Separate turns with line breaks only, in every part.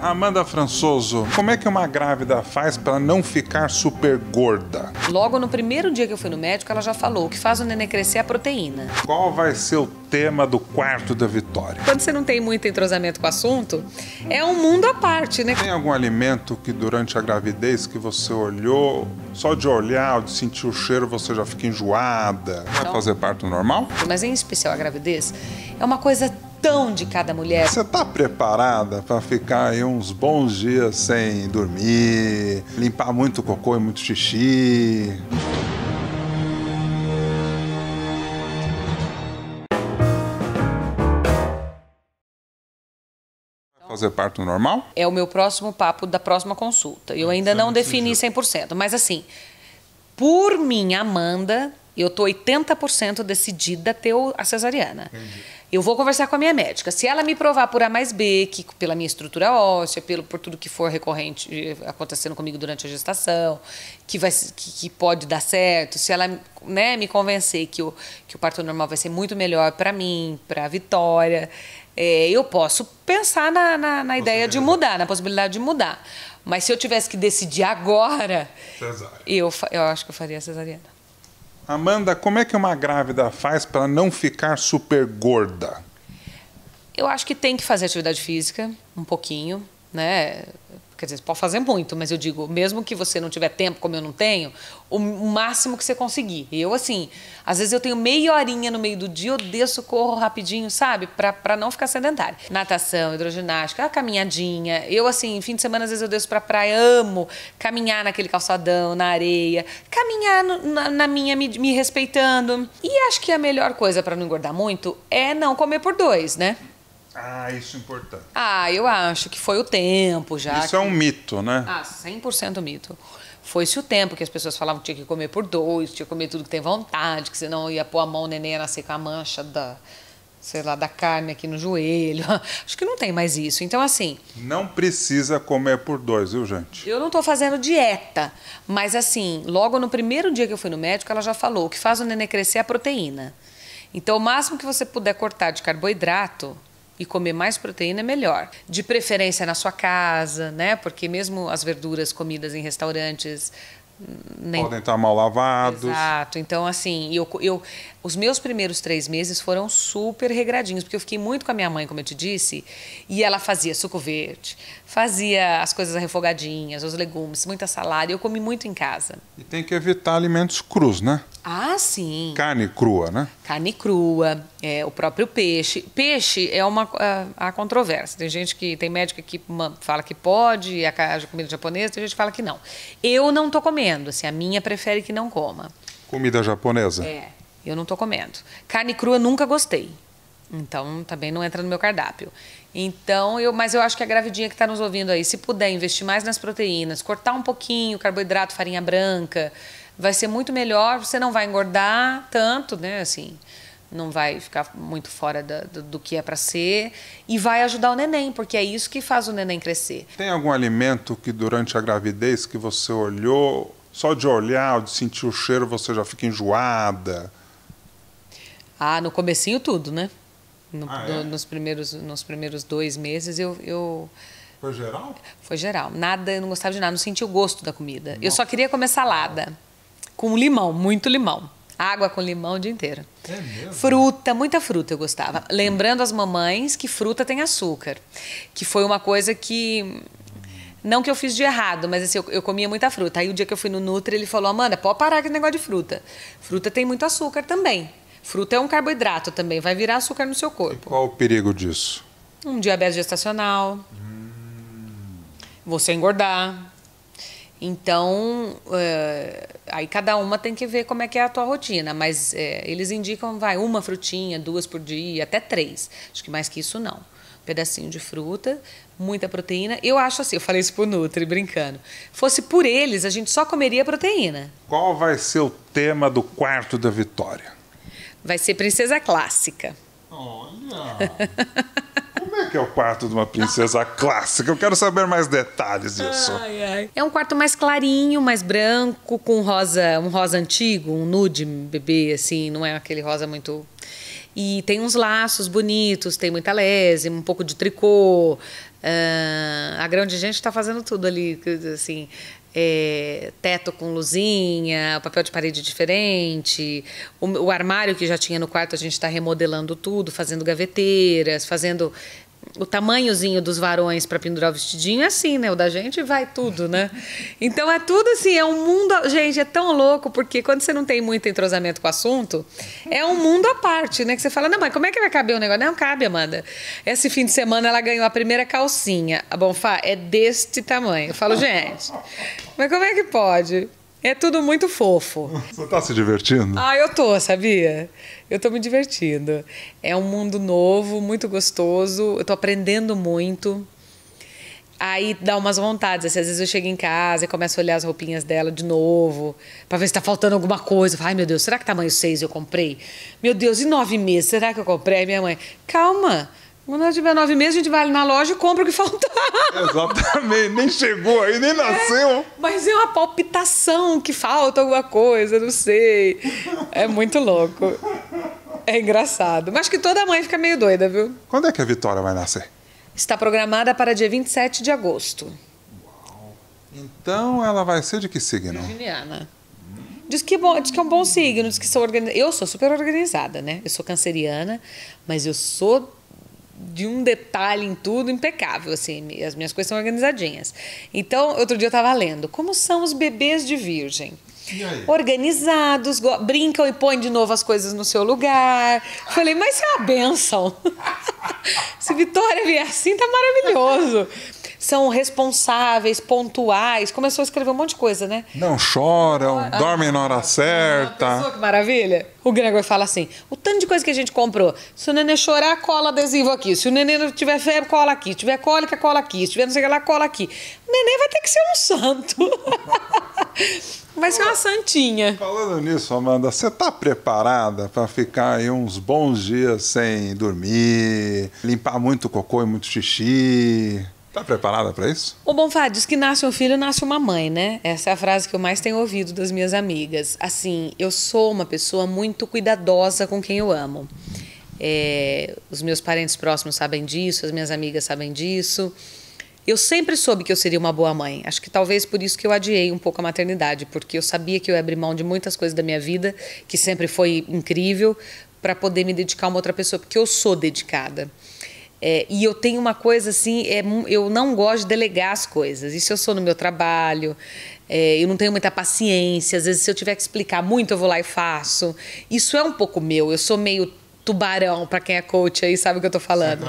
Amanda Françoso, como é que uma grávida faz para não ficar super gorda?
Logo no primeiro dia que eu fui no médico, ela já falou: o que faz o neném crescer é a proteína.
Qual vai ser o tema do quarto da Vitória?
Quando você não tem muito entrosamento com o assunto, é um mundo à
parte, né? Tem algum alimento que durante a gravidez que você olhou, só de olhar, de sentir o cheiro, você já fica enjoada? Vai então, fazer parto normal?
Mas em especial a gravidez, é uma coisa tão de cada mulher. Você
tá preparada para ficar aí uns bons dias sem dormir, limpar muito cocô e muito xixi? fazer parto normal?
É o meu próximo papo da próxima consulta. Eu ainda não defini 100%, mas assim, por mim, Amanda, eu tô 80% decidida a ter a cesariana. Entendi. Eu vou conversar com a minha médica. Se ela me provar por A mais B, que pela minha estrutura óssea, pelo, por tudo que for recorrente eh, acontecendo comigo durante a gestação, que, vai, que, que pode dar certo, se ela né, me convencer que o, que o parto normal vai ser muito melhor para mim, para a Vitória, é, eu posso pensar na, na, na ideia de mudar, na possibilidade de mudar. Mas se eu tivesse que decidir agora, eu, eu acho que eu faria a cesariana.
Amanda, como é que uma grávida faz para não ficar super gorda?
Eu acho que tem que fazer atividade física, um pouquinho, né? Quer dizer, você pode fazer muito, mas eu digo, mesmo que você não tiver tempo, como eu não tenho, o máximo que você conseguir. Eu, assim, às vezes eu tenho meia horinha no meio do dia, eu desço, corro rapidinho, sabe? Pra, não ficar sedentária. Natação, hidroginástica, a caminhadinha. Eu, assim, fim de semana, às vezes eu desço pra praia, amo caminhar naquele calçadão, na areia, caminhar no, na, na, minha, me, me respeitando. E acho que a melhor coisa para não engordar muito é não comer por dois, né?
Ah, isso é importante.
Ah, eu acho que foi o
tempo já. Isso que... é um mito, né? Ah,
100% mito. Foi-se o tempo que as pessoas falavam que tinha que comer por dois, tinha que comer tudo que tem vontade, que senão ia pôr a mão, o neném ia nascer com a mancha da, sei lá, da carne aqui no joelho. Acho que não tem mais isso. Então, assim.
Não precisa comer por dois, viu, gente?
Eu não estou fazendo dieta, mas assim, logo no primeiro dia que eu fui no médico, ela já falou: o que faz o neném crescer é a proteína. Então, o máximo que você puder cortar de carboidrato, e comer mais proteína é melhor. De preferência na sua casa, né? Porque mesmo as verduras comidas em restaurantes nem... Podem
estar mal lavados. Exato.
Então, assim, eu, eu, os meus primeiros três meses foram super regradinhos, porque eu fiquei muito com a minha mãe, como eu te disse, e ela fazia suco verde, fazia as coisas refogadinhas, os legumes, muita salada, eu comi muito em casa.
E tem que evitar alimentos crus, né?
Ah, sim.
Carne crua, né?
Carne crua, é, o próprio peixe. Peixe é uma a, a controvérsia. Tem gente que, tem médico que fala que pode, a comida japonesa, tem gente que fala que não. Eu não tô comendo comendo. Assim, a minha prefere que não coma.
Comida japonesa? É,
eu não estou comendo. Carne crua nunca gostei. Então também não entra no meu cardápio. Então, eu, mas eu acho que a gravidinha que está nos ouvindo aí, se puder investir mais nas proteínas, cortar um pouquinho carboidrato, farinha branca, vai ser muito melhor. Você não vai engordar tanto, né? Assim, não vai ficar muito fora da, do, do, que é para ser e vai ajudar o neném, porque é isso que faz o neném crescer.
Tem algum alimento que durante a gravidez que você olhou só de olhar, de sentir o cheiro, você já fica enjoada?
Ah, no comecinho tudo, né? No, ah, é? nos, primeiros, nos primeiros dois meses eu, eu... Foi geral? Foi geral. Nada, eu não gostava de nada, não sentia o gosto da comida. Nossa. Eu só queria comer salada. Com limão, muito limão. Água com limão o dia inteiro. É mesmo? Fruta, muita fruta eu gostava. Lembrando as mamães que fruta tem açúcar. Que foi uma coisa que não que eu fiz de errado, mas assim, eu, eu, comia muita fruta. Aí o dia que eu fui no Nutri, ele falou: Amanda, pode parar com esse negócio de fruta. Fruta tem muito açúcar também. Fruta é um carboidrato também, vai virar açúcar no seu corpo.
E qual o perigo disso?
Um diabetes gestacional. Hum. Você engordar. Então, é, aí cada uma tem que ver como é que é a tua rotina, mas é, eles indicam, vai, uma frutinha, duas por dia, até três. Acho que mais que isso não um pedacinho de fruta, muita proteína. Eu acho assim, eu falei isso pro Nutri, brincando. Fosse por eles, a gente só comeria proteína.
Qual vai ser o tema do quarto da Vitória?
Vai ser princesa clássica. Olha!
Como é que é o quarto de uma princesa clássica? Eu quero saber mais detalhes disso.
Ai, ai. É um quarto mais clarinho, mais branco, com rosa, um rosa antigo, um nude bebê, assim, não é aquele rosa muito e tem uns laços bonitos, tem muita lésima, um pouco de tricô. Uh, a grande gente está fazendo tudo ali, assim, é, teto com luzinha, papel de parede diferente, o, o, armário que já tinha no quarto a gente está remodelando tudo, fazendo gaveteiras, fazendo o tamanhozinho dos varões para pendurar o vestidinho é assim, né? O da gente vai tudo, né? Então é tudo assim, é um mundo. Gente, é tão louco, porque quando você não tem muito entrosamento com o assunto, é um mundo à parte, né? Que você fala, não, mas como é que vai caber o um negócio? Não cabe, Amanda. Esse fim de semana ela ganhou a primeira calcinha. A Bonfá é deste tamanho. Eu falo, gente, mas como é que pode? É tudo muito fofo.
Você tá se divertindo? Ah,
eu tô, sabia? Eu tô me divertindo. É um mundo novo, muito gostoso. Eu tô aprendendo muito. Aí dá umas vontades. Assim, às vezes eu chego em casa e começo a olhar as roupinhas dela de novo, para ver se tá faltando alguma coisa. Eu falo, Ai, meu Deus, será que tamanho 6 eu comprei? Meu Deus, e nove meses? Será que eu comprei? Aí minha mãe, calma quando ela tiver nove meses, a gente vai na loja e compra o que faltar.
Exatamente. Nem chegou aí, nem é, nasceu. É,
mas é uma palpitação que falta alguma coisa, não sei. É muito louco. É engraçado. Mas que toda mãe fica meio doida, viu?
Quando é que a Vitória vai nascer?
Está programada para dia 27 de
agosto. Uau. Então ela vai ser de que signo?
Virginiana. Diz que, é bom, diz que é um bom signo, diz que sou organizada. Eu sou super organizada, né? Eu sou canceriana, mas eu sou de um detalhe em tudo impecável, assim, as minhas coisas são organizadinhas. Então, outro dia eu estava lendo como são os bebês de virgem. Organizados, brincam e põem de novo as coisas no seu lugar. Falei, mas isso é uma benção. Se Vitória vier assim, tá maravilhoso são responsáveis, pontuais. Começou a escrever um monte de coisa, né?
Não choram, ah, ah. dormem na hora certa. Pessoa,
que maravilha. O Gregor fala assim: o tanto de coisa que a gente comprou. Se o nenê chorar, cola adesivo aqui. Se o nenê não tiver febre, cola aqui. Se tiver cólica, cola aqui. Se tiver não sei o que lá, cola aqui. O nenê vai ter que ser um santo.
vai ser uma santinha. Falando nisso, Amanda, você tá preparada para ficar aí uns bons dias sem dormir, limpar muito cocô e muito xixi? Está preparada para isso?
O Bonfá diz que nasce um filho, nasce uma mãe, né? Essa é a frase que eu mais tenho ouvido das minhas amigas. Assim, eu sou uma pessoa muito cuidadosa com quem eu amo. É, os meus parentes próximos sabem disso, as minhas amigas sabem disso. Eu sempre soube que eu seria uma boa mãe. Acho que talvez por isso que eu adiei um pouco a maternidade, porque eu sabia que eu ia abrir mão de muitas coisas da minha vida, que sempre foi incrível, para poder me dedicar a uma outra pessoa, porque eu sou dedicada. É, e eu tenho uma coisa assim, é, eu não gosto de delegar as coisas. Isso eu sou no meu trabalho, é, eu não tenho muita paciência. Às vezes, se eu tiver que explicar muito, eu vou lá e faço. Isso é um pouco meu. Eu sou meio tubarão, para quem é coach aí sabe o que eu tô falando.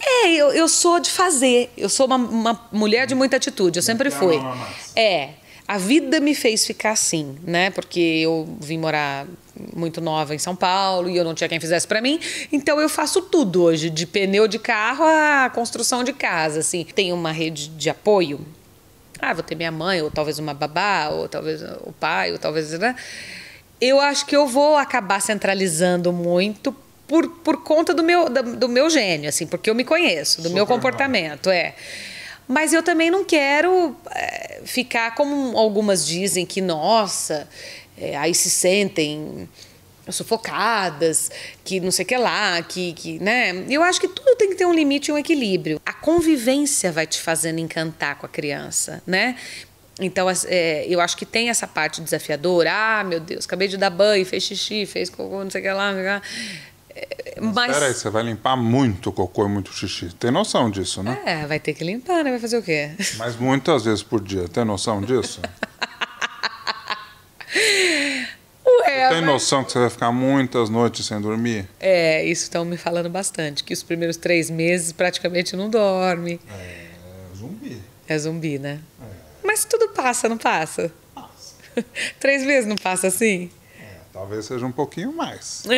É, é, eu, eu sou de fazer. Eu sou uma, uma mulher de muita atitude, eu sempre fui. É, a vida me fez ficar assim, né? Porque eu vim morar muito nova em São Paulo e eu não tinha quem fizesse para mim. Então eu faço tudo hoje, de pneu de carro a construção de casa, assim. Tem uma rede de apoio. Ah, vou ter minha mãe, ou talvez uma babá, ou talvez o pai, ou talvez, né? Eu acho que eu vou acabar centralizando muito por, por conta do meu, do, do meu gênio, assim, porque eu me conheço, do Super meu comportamento, é. Mas eu também não quero é, ficar como algumas dizem que, nossa, é, aí se sentem sufocadas, que não sei o que lá, que, que, né? Eu acho que tudo tem que ter um limite e um equilíbrio. A convivência vai te fazendo encantar com a criança, né? Então, é, eu acho que tem essa parte desafiadora. Ah, meu Deus, acabei de dar banho, fez xixi, fez cocô, não sei o que lá. É, mas, mas... Peraí, você
vai limpar muito cocô e muito xixi. Tem noção disso, né?
É, vai ter que limpar, né? Vai fazer o quê?
Mas muitas vezes por dia. Tem noção disso? Ué, tem noção que você vai ficar muitas noites sem dormir?
É, isso estão me falando bastante, que os primeiros três meses praticamente não dorme. É, é zumbi. É zumbi, né? É. Mas tudo passa, não passa? Passa. três meses não passa assim?
É, talvez seja um pouquinho mais.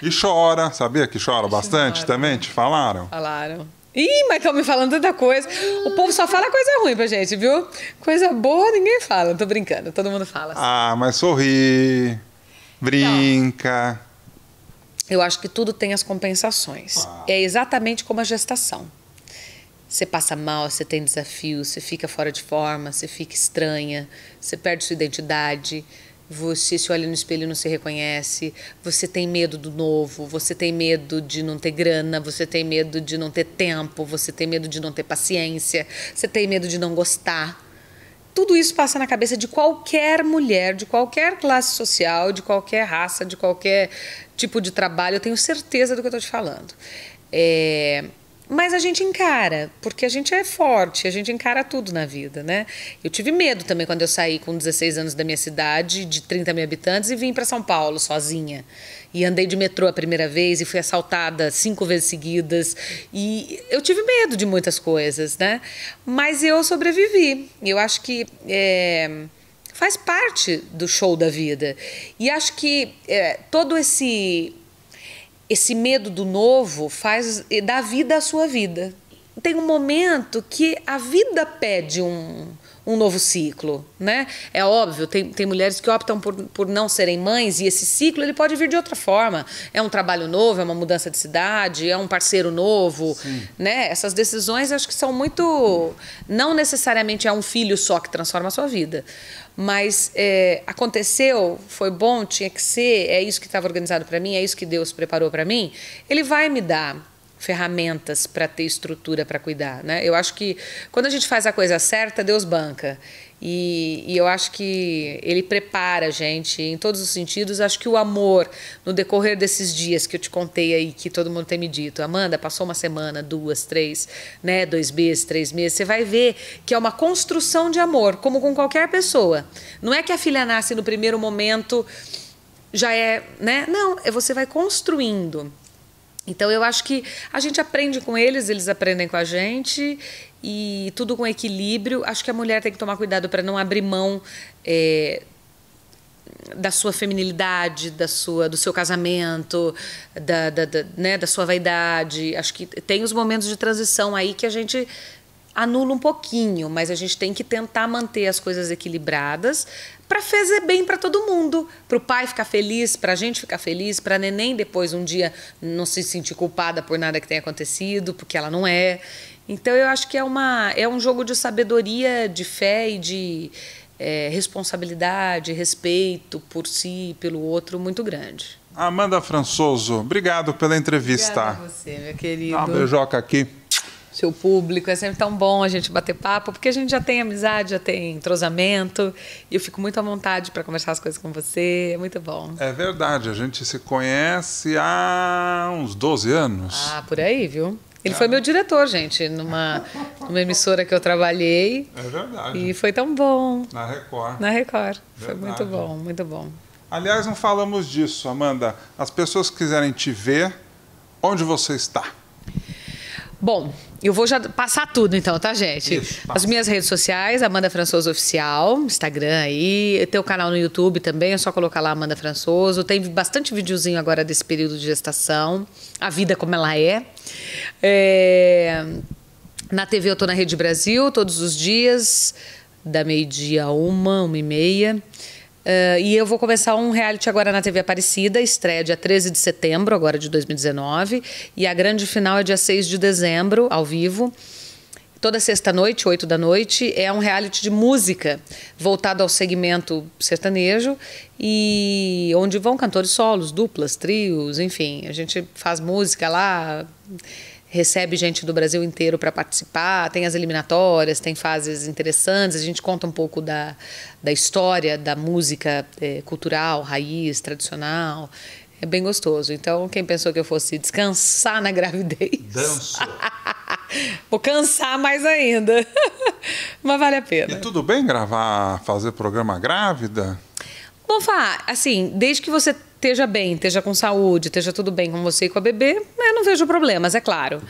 e chora, sabia que chora bastante chora. também? Te falaram?
Falaram. Ih, mas estão me falando tanta coisa. O povo só fala coisa ruim pra gente, viu? Coisa boa ninguém fala. Tô brincando, todo mundo fala. Assim.
Ah, mas sorri, brinca.
Então, eu acho que tudo tem as compensações. Ah. É exatamente como a gestação. Você passa mal, você tem desafios, você fica fora de forma, você fica estranha, você perde sua identidade você se olha no espelho e não se reconhece, você tem medo do novo, você tem medo de não ter grana, você tem medo de não ter tempo, você tem medo de não ter paciência, você tem medo de não gostar. Tudo isso passa na cabeça de qualquer mulher, de qualquer classe social, de qualquer raça, de qualquer tipo de trabalho. Eu tenho certeza do que eu estou te falando. É, mas a gente encara, porque a gente é forte, a gente encara tudo na vida, né? Eu tive medo também quando eu saí com 16 anos da minha cidade, de 30 mil habitantes, e vim para São Paulo sozinha. E andei de metrô a primeira vez e fui assaltada cinco vezes seguidas. E eu tive medo de muitas coisas, né? Mas eu sobrevivi. Eu acho que. É faz parte do show da vida. E acho que é, todo esse esse medo do novo faz dá vida à sua vida. Tem um momento que a vida pede um, um novo ciclo, né? É óbvio, tem, tem mulheres que optam por, por não serem mães e esse ciclo ele pode vir de outra forma. É um trabalho novo, é uma mudança de cidade, é um parceiro novo, Sim. né? Essas decisões acho que são muito... Não necessariamente é um filho só que transforma a sua vida, mas é, aconteceu, foi bom, tinha que ser, é isso que estava organizado para mim, é isso que Deus preparou para mim, ele vai me dar ferramentas para ter estrutura para cuidar. Né? Eu acho que quando a gente faz a coisa certa, Deus banca. E, e, eu acho que ele prepara a gente em todos os sentidos. Acho que o amor, no decorrer desses dias que eu te contei aí, que todo mundo tem me dito, Amanda, passou uma semana, duas, três, né, dois meses, três meses, você vai ver que é uma construção de amor, como com qualquer pessoa. Não é que a filha nasce no primeiro momento já é, né? Não, é, você vai construindo. Então eu acho que a gente aprende com eles, eles aprendem com a gente e tudo com equilíbrio. Acho que a mulher tem que tomar cuidado para não abrir mão é, da sua feminilidade, da sua, do seu casamento, da, da, da, né, da sua vaidade. Acho que tem os momentos de transição aí que a gente anula um pouquinho, mas a gente tem que tentar manter as coisas equilibradas para fazer bem para todo mundo, para o pai ficar feliz, para a gente ficar feliz, para a neném depois um dia não se sentir culpada por nada que tenha acontecido, porque ela não é. Então eu acho que é uma é um jogo de sabedoria, de fé e de é, responsabilidade, respeito por si, e pelo outro muito
grande. Amanda Françoso, obrigado pela entrevista. Obrigada a você,
meu querido. Dá uma beijoca aqui seu público. É sempre tão bom a gente bater papo, porque a gente já tem amizade, já tem entrosamento. E eu fico muito à vontade para conversar as coisas com você. É muito bom.
É verdade. A gente se conhece há uns 12 anos. Ah,
por aí, viu? Ele é. foi meu diretor, gente, numa, numa emissora que eu trabalhei. É verdade. E foi tão bom.
Na Record. Na
Record. Verdade. Foi muito bom, muito bom.
Aliás, não falamos disso, Amanda. As pessoas que quiserem te ver, onde você está?
Bom, eu vou já passar tudo então, tá, gente? Isso, As minhas redes sociais, Amanda Françoso Oficial, Instagram aí, tem o canal no YouTube também, é só colocar lá Amanda Françoso. Tem bastante videozinho agora desse período de gestação, a vida como ela é. é... Na TV eu tô na Rede Brasil todos os dias, da meio-dia a uma, uma e meia. Uh, e eu vou começar um reality agora na TV Aparecida, estreia dia 13 de setembro, agora de 2019. E a grande final é dia 6 de dezembro, ao vivo. Toda sexta-noite, 8 da noite, é um reality de música voltado ao segmento sertanejo e onde vão cantores solos, duplas, trios, enfim. A gente faz música lá recebe gente do Brasil inteiro para participar, tem as eliminatórias, tem fases interessantes, a gente conta um pouco da, da história da música é, cultural, raiz, tradicional. É bem gostoso. Então, quem pensou que eu fosse descansar na gravidez?
Danço. Vou cansar mais ainda. Mas vale a pena. E tudo bem gravar, fazer programa grávida?
Bom, Fá, assim, desde que você esteja bem, esteja com saúde, esteja tudo bem com você e com a bebê, eu não vejo problemas, é claro.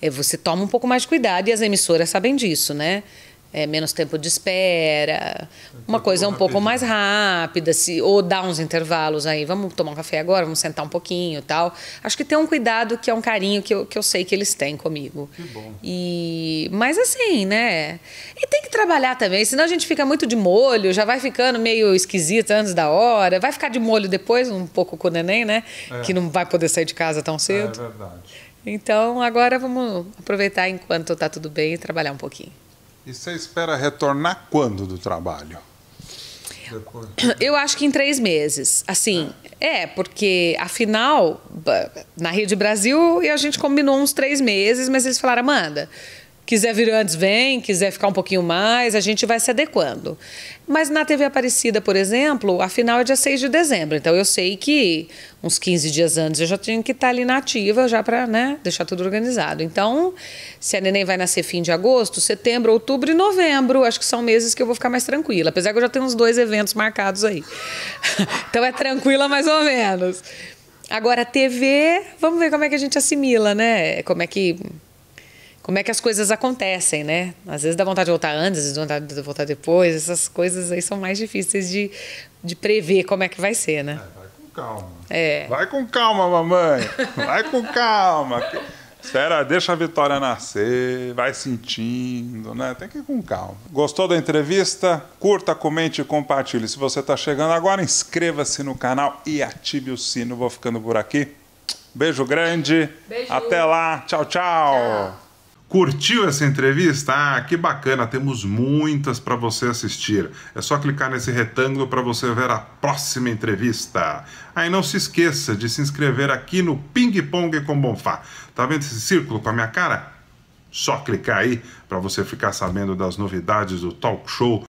É, você toma um pouco mais de cuidado e as emissoras sabem disso, né? é, menos tempo de espera, um uma coisa um pouco mais rápida, se, ou dar uns intervalos aí, vamos tomar um café agora, vamos sentar um pouquinho tal. Acho que tem um cuidado que é um carinho que eu, que eu sei que eles têm comigo. Que bom. E, mas assim, né? E tem que trabalhar também, senão a gente fica muito de molho, já vai ficando meio esquisito antes da hora, vai ficar de molho depois, um pouco com o neném, né? É. Que não vai poder sair de casa tão cedo. É verdade. Então agora vamos aproveitar enquanto está tudo bem e trabalhar um pouquinho.
E você espera retornar quando do trabalho?
Eu acho que em três meses. Assim, é, porque afinal, na Rede Brasil, a gente combinou uns três meses, mas eles falaram, Amanda, Quiser vir antes, vem. Quiser ficar um pouquinho mais, a gente vai se adequando. Mas na TV Aparecida, por exemplo, a final é dia 6 de dezembro. Então eu sei que uns 15 dias antes eu já tenho que estar tá ali na ativa já para né, deixar tudo organizado. Então, se a neném vai nascer fim de agosto, setembro, outubro e novembro, acho que são meses que eu vou ficar mais tranquila. Apesar que eu já tenho uns dois eventos marcados aí. então é tranquila mais ou menos. Agora, TV, vamos ver como é que a gente assimila, né? Como é que como é que as coisas acontecem, né? Às vezes dá vontade de voltar antes, às vezes dá vontade de voltar depois. Essas coisas aí são mais difíceis de, de prever como é que vai ser, né? É, vai
com calma. É. Vai com calma, mamãe. Vai com calma. Espera, deixa a vitória nascer, vai sentindo, né? Tem que ir com calma. Gostou da entrevista? Curta, comente e compartilhe. Se você está chegando agora, inscreva-se no canal e ative o sino. Vou ficando por aqui. Beijo grande. Beijo. Até lá. tchau. tchau. tchau. Curtiu essa entrevista? Ah, que bacana, temos muitas para você assistir. É só clicar nesse retângulo para você ver a próxima entrevista. Aí ah, não se esqueça de se inscrever aqui no Ping Pong com Bonfá. Tá vendo esse círculo com a minha cara? Só clicar aí para você ficar sabendo das novidades do talk show